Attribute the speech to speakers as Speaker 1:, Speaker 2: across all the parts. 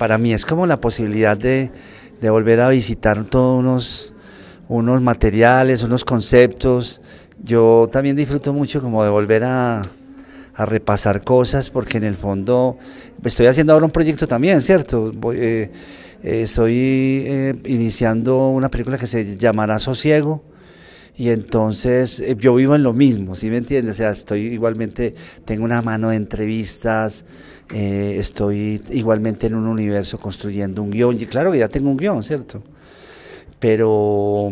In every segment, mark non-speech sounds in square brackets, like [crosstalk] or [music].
Speaker 1: para mí es como la posibilidad de, volver a visitar todos unos, materiales, unos conceptos. Yo también disfruto mucho como de volver a, repasar cosas porque en el fondo estoy haciendo ahora un proyecto también, ¿cierto? Voy, eh, eh, estoy eh, iniciando una película que se llamará Sosiego y entonces eh, yo vivo en lo mismo, ¿sí me entiendes? O sea, estoy igualmente, tengo una mano de entrevistas, eh, estoy igualmente en un universo construyendo un guión, y claro, ya tengo un guión, ¿cierto? Pero...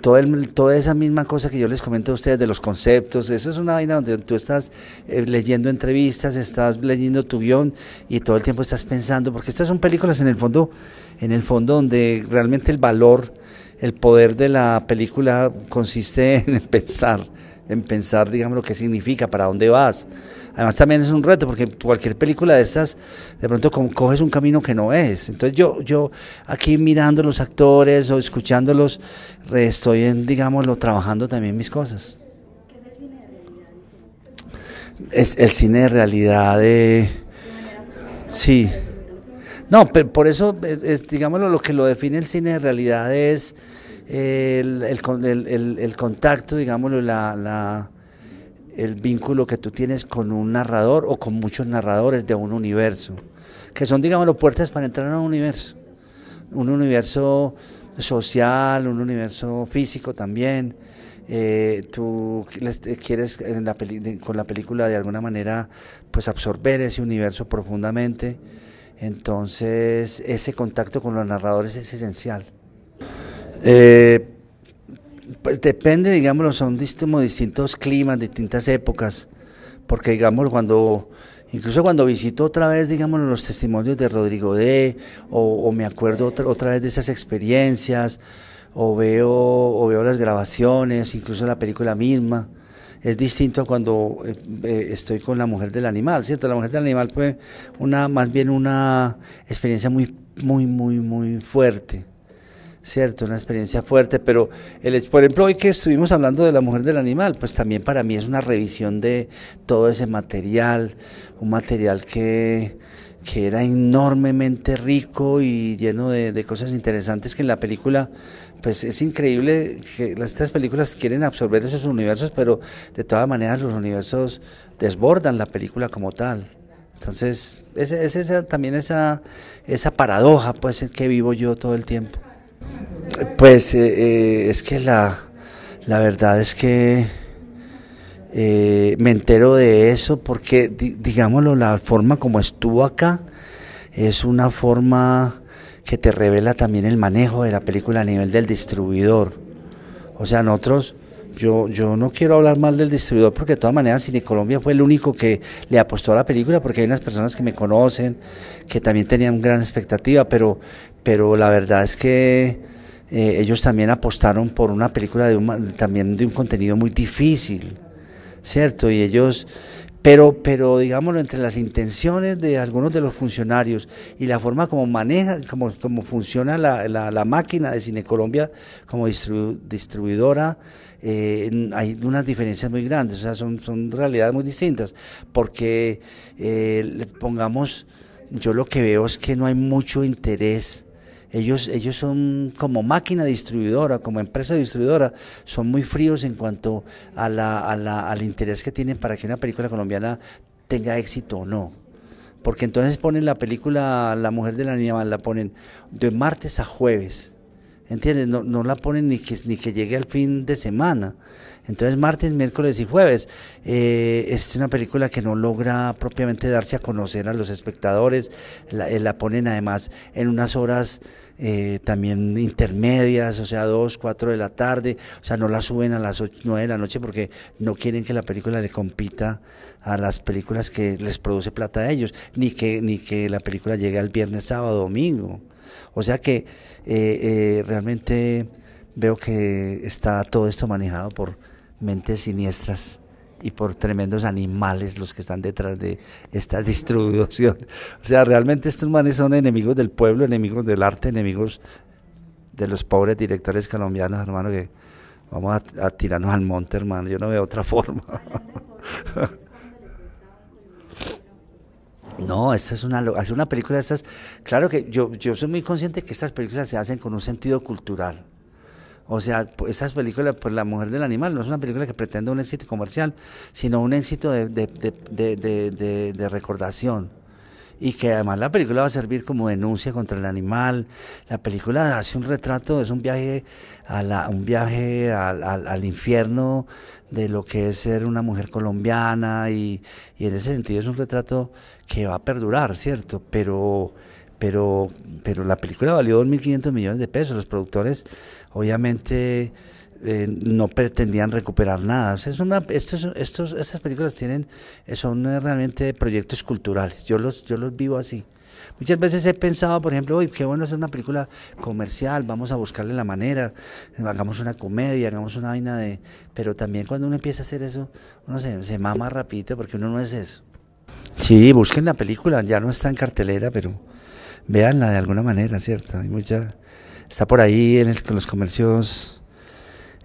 Speaker 1: todo toda esa misma cosa que yo les comento a ustedes de los conceptos, eso es una vaina donde tú estás eh, leyendo entrevistas, estás leyendo tu guión y todo el tiempo estás pensando, porque estas son películas en el fondo, en el fondo donde realmente el valor el poder de la película consiste [laughs] en pensar, en pensar, digamos, lo que significa, para dónde vas. Además también es un reto, porque cualquier película de estas, de pronto coges un camino que no es. Entonces yo, yo aquí mirando los actores o escuchándolos, estoy, en, digámoslo, trabajando también mis cosas. Es el cine de realidad de... Eh, sí. No, pero por eso, eh, es, digámoslo, lo que lo define el cine de realidad es el, contacto, digámoslo, la, el vínculo que tú tienes con un narrador o con muchos narradores de un universo, que son, digámoslo, puertas para entrar a un universo, un universo social, un universo físico también. Eh, tú eh, quieres eh, con la película de alguna manera pues absorber ese universo profundamente entonces ese contacto con los narradores es esencial eh, pues depende, digamos, son distintos, distintos climas, distintas épocas, porque digamos cuando, incluso cuando visito otra vez, digamos, los testimonios de Rodrigo D, o, me acuerdo otra, vez de esas experiencias, o veo, o veo las grabaciones, incluso la película misma, es distinto a cuando eh, eh, estoy con la mujer del animal, ¿cierto? La mujer del animal fue una, más bien una experiencia muy, muy, muy, muy fuerte ¿cierto? Una experiencia fuerte, pero el, por ejemplo, hoy que estuvimos hablando de la mujer del animal, pues también para mí es una revisión de todo ese material, un material que, era enormemente rico y lleno de, cosas interesantes que en la película, pues es increíble que estas películas quieren absorber esos universos, pero de todas maneras los universos desbordan la película como tal. Entonces, es, también esa, esa paradoja pues, que vivo yo todo el tiempo. Pues eh, eh, es que la, verdad es que eh, me entero de eso porque, digámoslo, la forma como estuvo acá es una forma que te revela también el manejo de la película a nivel del distribuidor. O sea, nosotros, yo, yo no quiero hablar mal del distribuidor porque de todas maneras Cine Colombia fue el único que le apostó a la película porque hay unas personas que me conocen que también tenían gran expectativa, pero pero la verdad es que eh, ellos también apostaron por una película de también de un contenido muy difícil, ¿cierto? Y ellos, pero, pero digámoslo, entre las intenciones de algunos de los funcionarios y la forma como maneja, como, como funciona la, la, máquina de Cine Colombia como distribuidora, eh, hay unas diferencias muy grandes, o sea, son, son realidades muy distintas, porque eh, pongamos, yo lo que veo es que no hay mucho interés ellos, ellos son como máquina distribuidora, como empresa distribuidora, son muy fríos en cuanto a la, a la, al interés que tienen para que una película colombiana tenga éxito o no porque entonces ponen la película La mujer de la niña, la ponen de martes a jueves, ¿entiendes? No, no la ponen ni que, ni que llegue al fin de semana. Entonces martes, miércoles y jueves. Eh, es una película que no logra propiamente darse a conocer a los espectadores. La, eh, ponen además en unas horas eh, también intermedias, o sea, dos, cuatro de la tarde, o sea, no la suben a las nueve de la noche porque no quieren que la película le compita a las películas que les produce plata a ellos, ni que, ni que la película llegue al viernes, sábado, domingo. O sea que realmente veo que está todo esto manejado por mentes siniestras y por tremendos animales los que están detrás de esta [laughs] distribución. O sea, realmente estos manes son enemigos del pueblo, enemigos del arte, enemigos de los pobres directores colombianos, hermano, que vamos a, tirarnos al monte, hermano. Yo no veo otra [laughs] forma. No, esta es una, es una película de estas. Claro que yo, yo soy muy consciente que estas películas se hacen con un sentido cultural. O sea, pues, esas películas, pues La Mujer del Animal, no es una película que pretenda un éxito comercial, sino un éxito de, de, de, de recordación. Y que además la película va a servir como denuncia contra el animal. La película hace un retrato, es un viaje, a la, un viaje al, al, al infierno de lo que es ser una mujer colombiana y, y en ese sentido es un retrato que va a perdurar, ¿cierto? Pero pero, pero la película valió 2.500 millones de pesos. Los productores, obviamente, eh, no pretendían recuperar nada. estas películas tienen, son eh, realmente proyectos culturales. Yo los, yo los vivo así. Muchas veces he pensado, por ejemplo, qué bueno hacer una película comercial, vamos a buscarle la manera, hagamos una comedia, hagamos una vaina de... Pero también cuando uno empieza a hacer eso, uno se, se mama rapidito porque uno no es eso. Sí, busquen la película, ya no está en cartelera, pero Veanla de alguna manera, ¿cierto? Hay mucha, está por ahí en, los comercios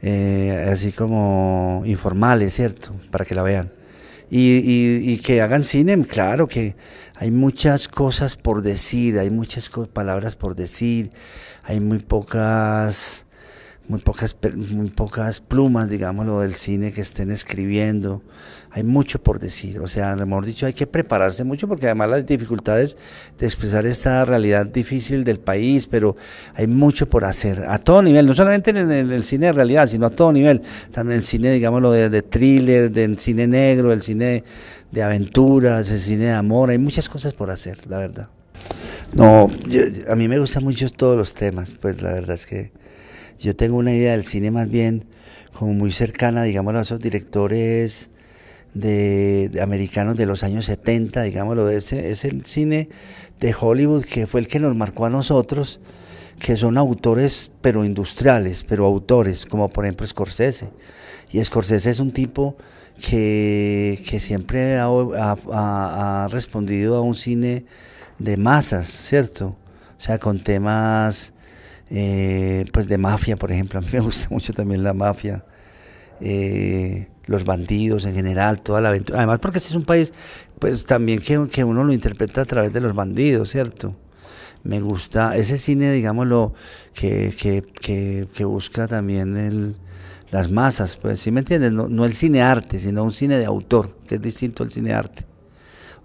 Speaker 1: eh, así como informales, ¿cierto? Para que la vean. Y, que hagan cine, claro que hay muchas cosas por decir, hay muchas palabras por decir, hay muy pocas, muy pocas, muy pocas plumas, digámoslo, del cine que estén escribiendo, hay mucho por decir, o sea, a lo mejor dicho, hay que prepararse mucho porque además las dificultades de expresar esta realidad difícil del país, pero hay mucho por hacer a todo nivel, no solamente en el, cine de realidad, sino a todo nivel, también el cine, digámoslo, de, de thriller, del cine negro, el cine de aventuras, el cine de amor, hay muchas cosas por hacer, la verdad. No, a mí me gustan mucho todos los temas, pues la verdad es que yo tengo una idea del cine más bien como muy cercana, digamos, a esos directores de, americanos de los años 70, digámoslo, ese, es el cine de Hollywood que fue el que nos marcó a nosotros, que son autores, pero industriales, pero autores, como por ejemplo Scorsese. Y Scorsese es un tipo que, siempre ha, respondido a un cine de masas, ¿cierto? O sea, con temas eh, pues de mafia, por ejemplo. A mí me gusta [laughs] mucho también la mafia. Eh, los bandidos en general, toda la aventura. Además, porque este es un país, pues también que, uno lo interpreta a través de los bandidos, ¿cierto? Me gusta ese cine, digámoslo, que, que, que, busca también el, las masas, pues, ¿sí me entiendes? No, el cine arte, sino un cine de autor, que es distinto al cine arte.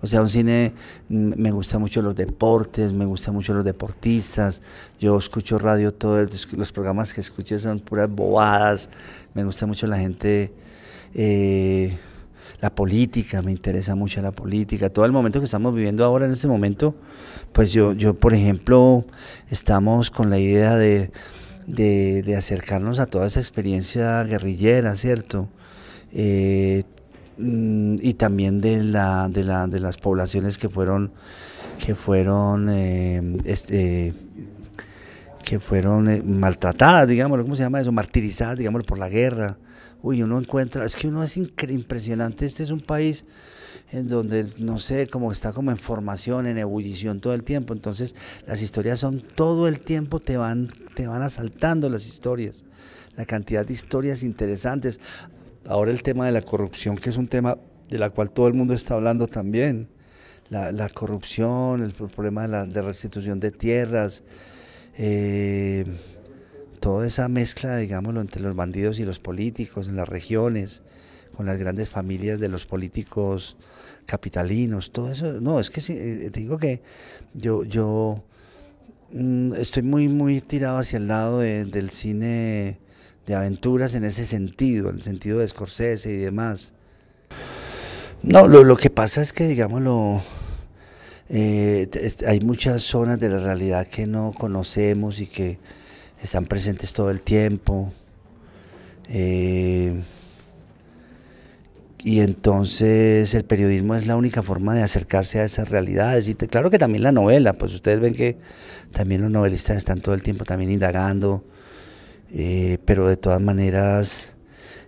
Speaker 1: O sea, un cine, mm, me gusta mucho los deportes, me gusta mucho los deportistas, yo escucho radio, todos los programas que escuché son puras bobadas, me gusta mucho la gente eh, la política, me interesa mucho la política, todo el momento que estamos viviendo ahora en este momento, pues yo, yo por ejemplo, estamos con la idea de, acercarnos a toda esa experiencia guerrillera, ¿cierto? Eh, mm, y también de, la, de, las poblaciones que fueron, que fueron, eh, este, que fueron eh, maltratadas, digamos, ¿cómo se llama eso? Martirizadas, digámoslo, por la guerra uy, uno encuentra, es que uno es impresionante, este es un país en donde, no sé, como está como en formación, en ebullición todo el tiempo, entonces las historias son todo el tiempo, te van, te van asaltando las historias, la cantidad de historias interesantes. Ahora el tema de la corrupción, que es un tema de la cual todo el mundo está hablando también, la, corrupción, el problema de, la, restitución de tierras, eh, toda esa mezcla, digámoslo, entre los bandidos y los políticos en las regiones, con las grandes familias de los políticos capitalinos, todo eso. No, es que sí, eh, digo que yo, yo mm, estoy muy, muy tirado hacia el lado del cine de aventuras en ese sentido, en el sentido de Scorsese y demás. No, lo, que pasa es que, digámoslo, eh, hay muchas zonas de la realidad que no conocemos y que están presentes todo el tiempo. Eh, y entonces el periodismo es la única forma de acercarse a esas realidades. Y claro que también la novela, pues ustedes ven que también los novelistas están todo el tiempo también indagando, eh, pero de todas maneras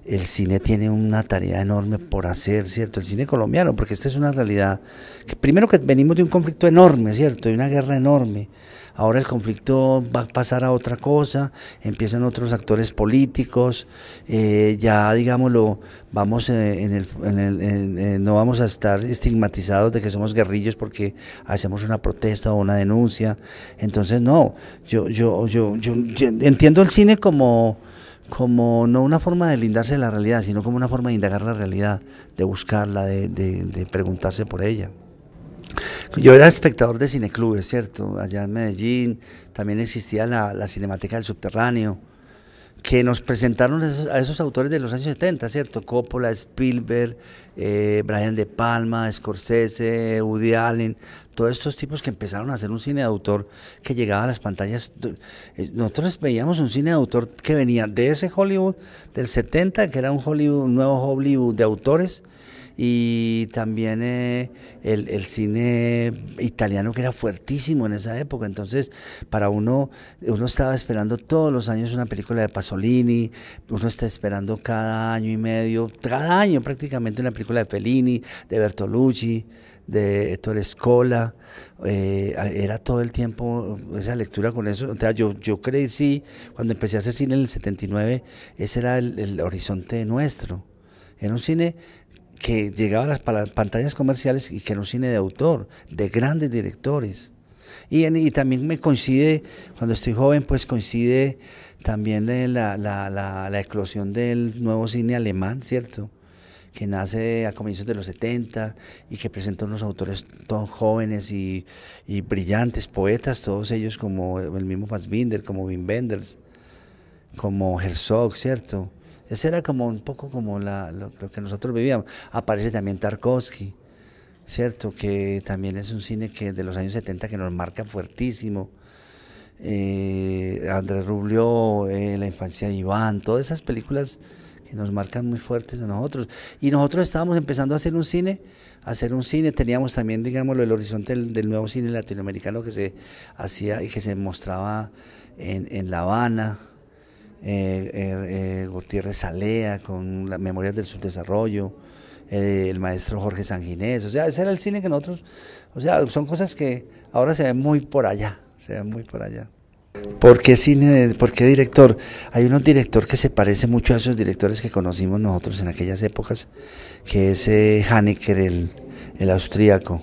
Speaker 1: el cine tiene una tarea enorme por hacer, ¿cierto? El cine colombiano, porque esta es una realidad que primero que venimos de un conflicto enorme, ¿cierto? De una guerra enorme ahora el conflicto va a pasar a otra cosa, empiezan otros actores políticos, eh, ya digámoslo, vamos eh, en el, eh, no vamos a estar estigmatizados de que somos guerrillos porque hacemos una protesta o una denuncia, entonces no, yo, yo, yo, yo, entiendo el cine como como no una forma de lindarse de la realidad, sino como una forma de indagar la realidad, de buscarla, de, de preguntarse por ella. Yo era espectador de cineclubes, ¿cierto? Allá en Medellín también existía la, Cinemática Cinemateca del Subterráneo, que nos presentaron a esos, autores de los años 70, ¿cierto? Coppola, Spielberg, eh, Brian De Palma, Scorsese, Woody Allen, todos estos tipos que empezaron a hacer un cine de autor que llegaba a las pantallas. Eh, nosotros veíamos un cine de autor que venía de ese Hollywood del 70, que era un Hollywood, un nuevo Hollywood de autores, y también eh, el, cine italiano que era fuertísimo en esa época. Entonces, para uno, uno estaba esperando todos los años una película de Pasolini, uno está esperando cada año y medio, cada año prácticamente una película de Fellini, de Bertolucci de Ettore Scola, eh, era todo el tiempo esa lectura con eso. O yo, yo crecí, cuando empecé a hacer cine en el 79, ese era el, el horizonte nuestro. Era un cine que llegaba a las pantallas comerciales y que era un cine de autor, de grandes directores. Y, también me coincide, cuando estoy joven, pues coincide también la, la, eclosión del nuevo cine alemán, ¿cierto? que nace a comienzos de los 70 y que presenta unos autores tan jóvenes y, y, brillantes, poetas, todos ellos como el mismo Fassbinder, como Wim Wenders, como Herzog, ¿cierto? Ese era como un poco como lo, que nosotros vivíamos. Aparece también Tarkovsky, ¿cierto? Que también es un cine que de los años 70 que nos marca fuertísimo. Eh, Andrés Rublio, eh, La infancia de Iván, todas esas películas que nos marcan muy fuertes a nosotros. Y nosotros estábamos empezando a hacer un cine, hacer un cine, teníamos también, digámoslo, el horizonte del, nuevo cine latinoamericano que se hacía y que se mostraba en, en La Habana, eh, eh, Gutiérrez Salea, con las memorias del subdesarrollo, eh, el maestro Jorge Sanginés, o sea, ese era el cine que nosotros, o sea, son cosas que ahora se ven muy por allá, se ven muy por allá. ¿Por qué cine? ¿Por qué director? Hay un director que se parece mucho a esos directores que conocimos nosotros en aquellas épocas, que es Haneke, el, el austríaco.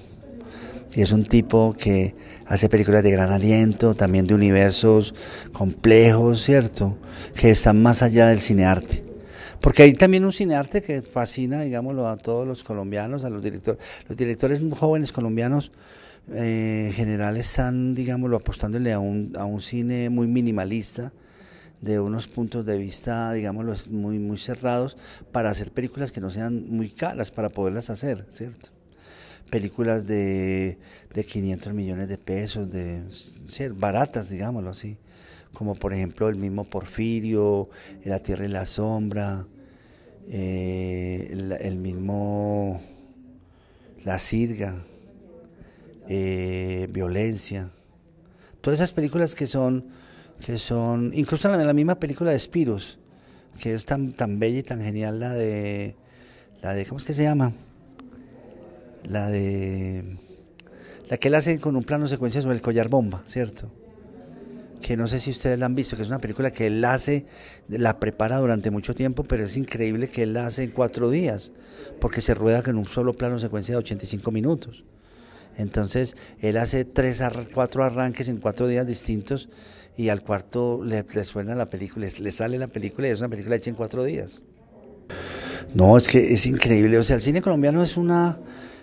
Speaker 1: Y es un tipo que hace películas de gran aliento, también de universos complejos, ¿cierto? Que están más allá del cinearte. Porque hay también un cinearte que fascina, digámoslo, a todos los colombianos, a los directores. Los directores jóvenes colombianos eh, en general están, digámoslo, apostándole a un, a un cine muy minimalista, de unos puntos de vista, digámoslo, muy, muy cerrados, para hacer películas que no sean muy caras, para poderlas hacer, ¿cierto? películas de, de 500 millones de pesos, de ser baratas, digámoslo así, como por ejemplo el mismo Porfirio, La Tierra y la Sombra, eh, el, mismo La Sirga, eh, Violencia, todas esas películas que son, que son, incluso la, misma película de Spiros, que es tan, tan bella y tan genial la de, la de, ¿cómo es que se llama? la de la que él hace con un plano secuencia sobre el collar bomba, ¿cierto? Que no sé si ustedes la han visto, que es una película que él hace, la prepara durante mucho tiempo, pero es increíble que él la hace en cuatro días, porque se rueda con un solo plano secuencia de 85 minutos. Entonces, él hace tres, cuatro arranques en cuatro días distintos y al cuarto le, suena la película, le, sale la película y es una película hecha en cuatro días. No, es que es increíble. O sea, el cine colombiano es una,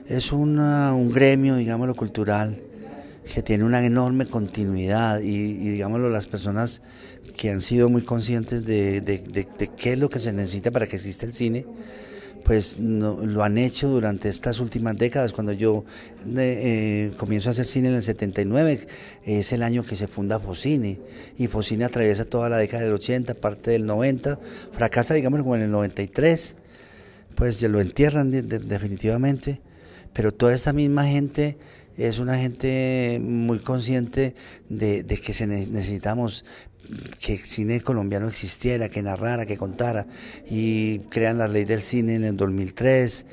Speaker 1: es un gremio, digámoslo, cultural que tiene una enorme continuidad y, digámoslo, las personas que han sido muy conscientes de, qué es lo que se necesita para que exista el cine, pues lo han hecho durante estas últimas décadas. Cuando yo eh, eh, comienzo a hacer cine en el 79, es el año que se funda Focine, y Focine atraviesa toda la década del 80, parte del 90, fracasa, digamos, como en el 93, pues ya lo entierran definitivamente pero toda esa misma gente es una gente muy consciente de, de que se necesitamos que el cine colombiano existiera, que narrara, que contara, y crean la ley del cine en el 2003.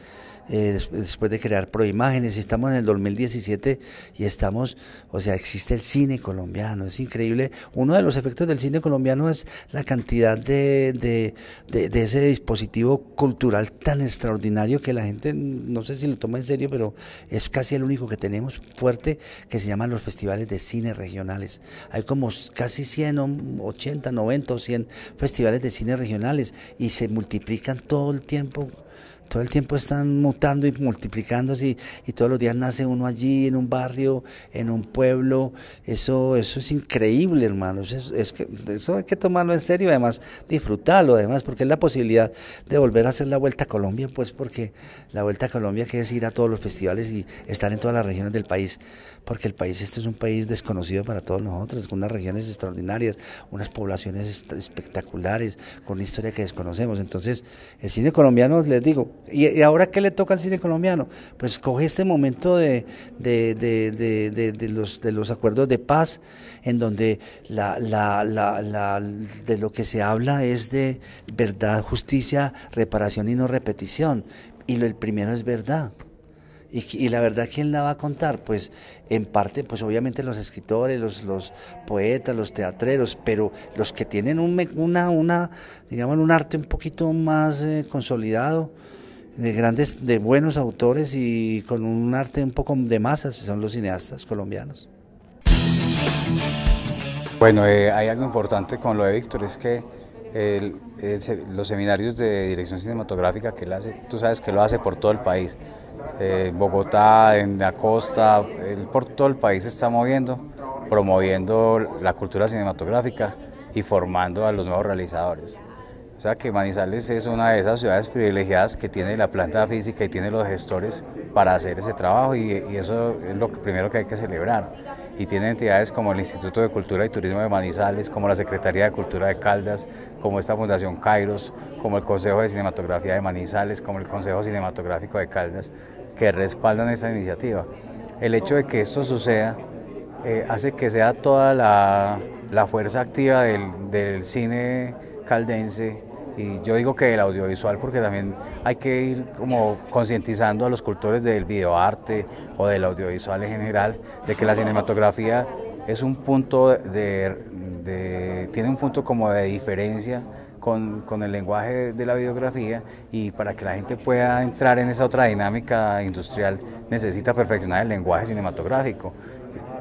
Speaker 1: Eh, después de crear Proimágenes, estamos en el 2017 y estamos, o sea, existe el cine colombiano, es increíble. Uno de los efectos del cine colombiano es la cantidad de, ese dispositivo cultural tan extraordinario que la gente, no sé si lo toma en serio, pero es casi el único que tenemos fuerte, que se llaman los festivales de cine regionales. Hay como casi 100, 80, 90 o 100 festivales de cine regionales y se multiplican todo el tiempo todo el tiempo están mutando y multiplicándose y, todos los días nace uno allí, en un barrio, en un pueblo. Eso, eso es increíble, hermano. Es, que, eso hay que tomarlo en serio, además disfrutarlo, además, porque es la posibilidad de volver a hacer la Vuelta a Colombia, pues porque la Vuelta a Colombia que es ir a todos los festivales y estar en todas las regiones del país, porque el país, este es un país desconocido para todos nosotros, con unas regiones extraordinarias, unas poblaciones espectaculares, con una historia que desconocemos. Entonces, el cine colombiano, les digo, ¿Y, ahora qué le toca al cine colombiano? Pues coge este momento de, de, de, de los, de los acuerdos de paz, en donde la, la, la, la, de lo que se habla es de verdad, justicia, reparación y no repetición. Y lo, el primero es verdad. Y, y, la verdad, ¿quién la va a contar? Pues en parte, pues obviamente los escritores, los, los poetas, los teatreros, pero los que tienen un, una, una, digamos, un arte un poquito más eh, consolidado, de grandes, de buenos autores y con un arte un poco de masas, son los
Speaker 2: cineastas colombianos. Bueno, eh, hay algo importante con lo de Víctor, es que los seminarios de dirección cinematográfica que él hace, tú sabes que lo hace por todo el país, eh, en Bogotá, en la costa, por todo el país se está moviendo, promoviendo la cultura cinematográfica y formando a los nuevos realizadores. O sea que Manizales es una de esas ciudades privilegiadas que tiene la planta física y tiene los gestores para hacer ese trabajo y, eso es lo primero que hay que celebrar. Y tiene entidades como el Instituto de Cultura y Turismo de Manizales, como la Secretaría de Cultura de Caldas, como esta Fundación Kairos, como el Consejo de Cinematografía de Manizales, como el Consejo Cinematográfico de Caldas, que respaldan esta iniciativa. El hecho de que esto suceda eh, hace que sea toda la, fuerza activa del cine caldense y yo digo que el audiovisual porque también hay que ir como concientizando a los cultores del videoarte o del audiovisual en general de que la cinematografía es un punto tiene un punto como de diferencia con, con, el lenguaje de la videografía y para que la gente pueda entrar en esa otra dinámica industrial necesita perfeccionar el lenguaje cinematográfico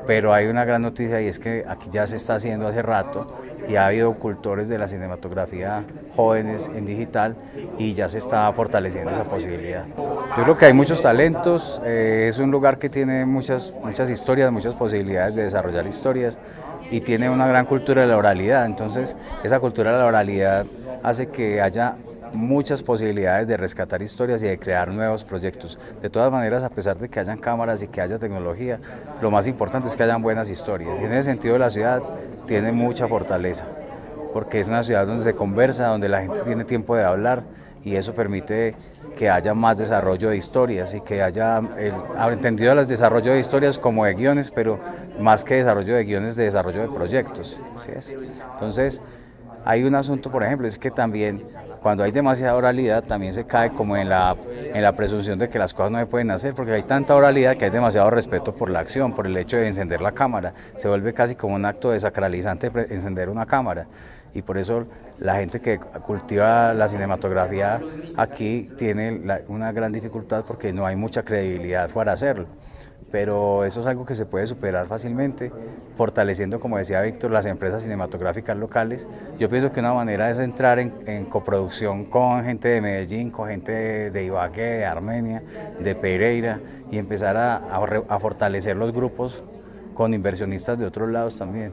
Speaker 2: pero hay una gran noticia y es que aquí ya se está haciendo hace rato y ha habido cultores de la cinematografía jóvenes en digital y ya se está fortaleciendo esa posibilidad. Yo creo que hay muchos talentos, eh, es un lugar que tiene muchas, muchas historias, muchas posibilidades de desarrollar historias y tiene una gran cultura de la oralidad, entonces esa cultura de la oralidad hace que haya muchas posibilidades de rescatar historias y de crear nuevos proyectos. De todas maneras, a pesar de que hayan cámaras y que haya tecnología, lo más importante es que hayan buenas historias. Y en ese sentido la ciudad tiene mucha fortaleza, porque es una ciudad donde se conversa, donde la gente tiene tiempo de hablar y eso permite que haya más desarrollo de historias y que haya ah, entendido el desarrollo de historias como de guiones, pero más que desarrollo de guiones, de desarrollo de proyectos. ¿sí es? Entonces, hay un asunto, por ejemplo, es que también cuando hay demasiada oralidad también se cae como en la, presunción de que las cosas no se pueden hacer, porque hay tanta oralidad que hay demasiado respeto por la acción, por el hecho de encender la cámara. Se vuelve casi como un acto desacralizante encender una cámara. Y por eso la gente que cultiva la cinematografía aquí tiene una gran dificultad porque no hay mucha credibilidad para hacerlo pero eso es algo que se puede superar fácilmente, fortaleciendo, como decía Víctor, las empresas cinematográficas locales. Yo pienso que una manera es entrar en, coproducción con gente de Medellín, con gente de, Ibagué, de Armenia, de Pereira, y empezar a, a fortalecer los grupos con inversionistas de otros lados también.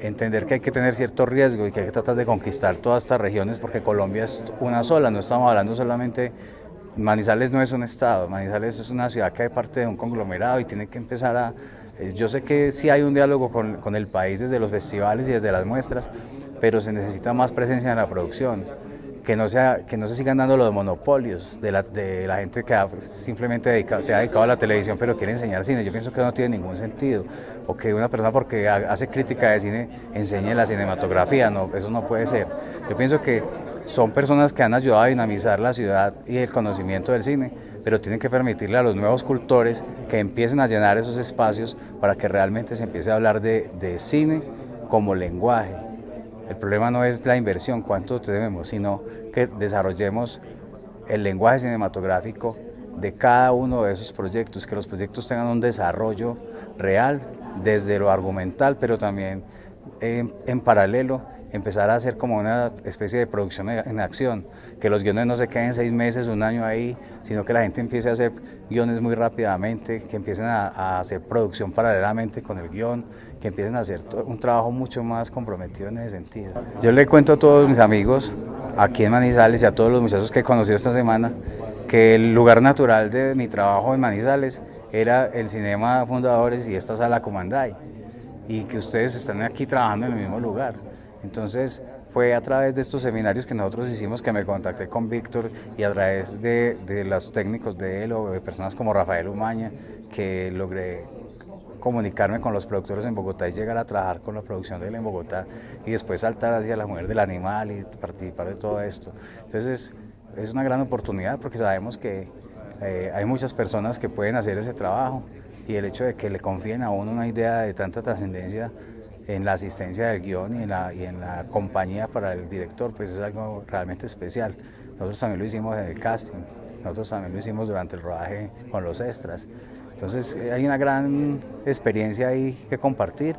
Speaker 2: Entender que hay que tener cierto riesgo y que hay que tratar de conquistar todas estas regiones porque Colombia es una sola, no estamos hablando solamente Manizales no es un estado, Manizales es una ciudad que hay parte de un conglomerado y tiene que empezar a... Eh, yo sé que sí hay un diálogo con, el país desde los festivales y desde las muestras, pero se necesita más presencia en la producción, que no, sea, que no se sigan dando los monopolios de la, de la gente que simplemente se ha dedicado a la televisión pero quiere enseñar cine. Yo pienso que no tiene ningún sentido. O que una persona porque hace crítica de cine enseñe la cinematografía, no, eso no puede ser. Yo pienso que son personas que han ayudado a dinamizar la ciudad y el conocimiento del cine, pero tienen que permitirle a los nuevos cultores que empiecen a llenar esos espacios para que realmente se empiece a hablar de, cine como lenguaje. El problema no es la inversión, cuánto tenemos, sino que desarrollemos el lenguaje cinematográfico de cada uno de esos proyectos, que los proyectos tengan un desarrollo real desde lo argumental, pero también en, paralelo empezar a hacer como una especie de producción en acción, que los guiones no se queden seis meses, un año ahí, sino que la gente empiece a hacer guiones muy rápidamente, que empiecen a, hacer producción paralelamente con el guión, que empiecen a hacer un trabajo mucho más comprometido en ese sentido. Yo le cuento a todos mis amigos aquí en Manizales y a todos los muchachos que he conocido esta semana que el lugar natural de mi trabajo en Manizales era el Cinema Fundadores y esta sala Comandai y que ustedes están aquí trabajando en el mismo lugar. Entonces fue a través de estos seminarios que nosotros hicimos que me contacté con Víctor y a través de, de los técnicos de él o de personas como Rafael Umaña que logré comunicarme con los productores en Bogotá y llegar a trabajar con la producción de él en Bogotá y después saltar hacia la mujer del animal y participar de todo esto. Entonces es una gran oportunidad porque sabemos que eh, hay muchas personas que pueden hacer ese trabajo y el hecho de que le confíen a uno una idea de tanta trascendencia en la asistencia del guión y en, la, y en la compañía para el director, pues es algo realmente especial. Nosotros también lo hicimos en el casting, nosotros también lo hicimos durante el rodaje con los extras. Entonces eh, hay una gran experiencia ahí que compartir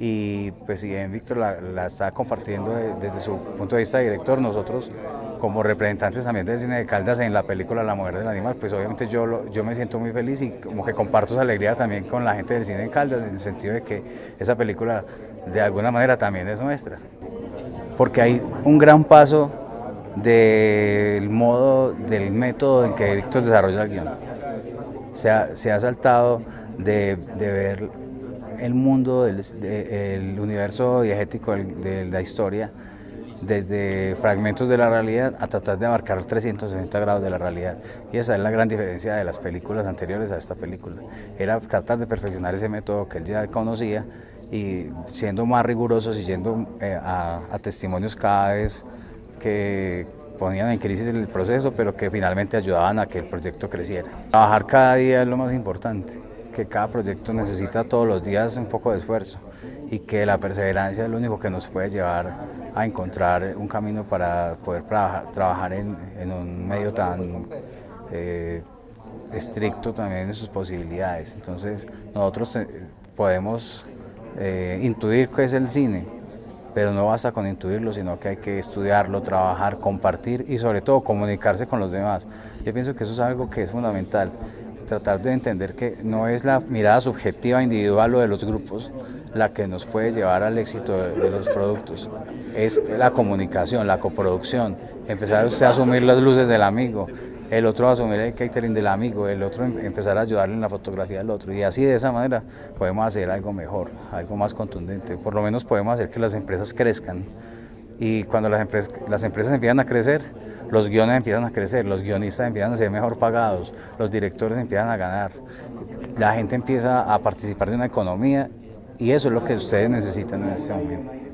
Speaker 2: y pues si bien Víctor la, la, está compartiendo desde su punto de vista de director, nosotros como representantes también del cine de Caldas en la película La Mujer del Animal, pues obviamente yo, yo me siento muy feliz y como que comparto esa alegría también con la gente del cine de Caldas, en el sentido de que esa película de alguna manera también es nuestra. Porque hay un gran paso del modo, del método en que Víctor desarrolla el guión. Se ha, se ha saltado de, ver el mundo, el, universo diegético de la historia desde fragmentos de la realidad a tratar de abarcar 360 grados de la realidad. Y esa es la gran diferencia de las películas anteriores a esta película. Era tratar de perfeccionar ese método que él ya conocía y siendo más rigurosos y yendo eh, a testimonios cada vez que, ponían en crisis el proceso, pero que finalmente ayudaban a que el proyecto creciera. Trabajar cada día es lo más importante, que cada proyecto necesita todos los días un poco de esfuerzo y que la perseverancia es lo único que nos puede llevar a encontrar un camino para poder trabajar en, un medio tan eh, estricto también en sus posibilidades. Entonces nosotros eh, podemos eh, intuir qué es el cine, pero no basta con intuirlo, sino que hay que estudiarlo, trabajar, compartir y sobre todo comunicarse con los demás. Yo pienso que eso es algo que es fundamental tratar de entender que no es la mirada subjetiva individual o de los grupos la que nos puede llevar al éxito de, los productos, es la comunicación, la coproducción, empezar usted a asumir las luces del amigo, el otro a asumir el catering del amigo, el otro em, empezar a ayudarle en la fotografía del otro. Y así de esa manera podemos hacer algo mejor, algo más contundente. Por lo menos podemos hacer que las empresas crezcan. Y cuando las, empresas, las empresas empiezan a crecer, los guiones empiezan a crecer, los guionistas empiezan a ser mejor pagados, los directores empiezan a ganar, la gente empieza a participar de una economía y eso es lo que ustedes necesitan en este momento.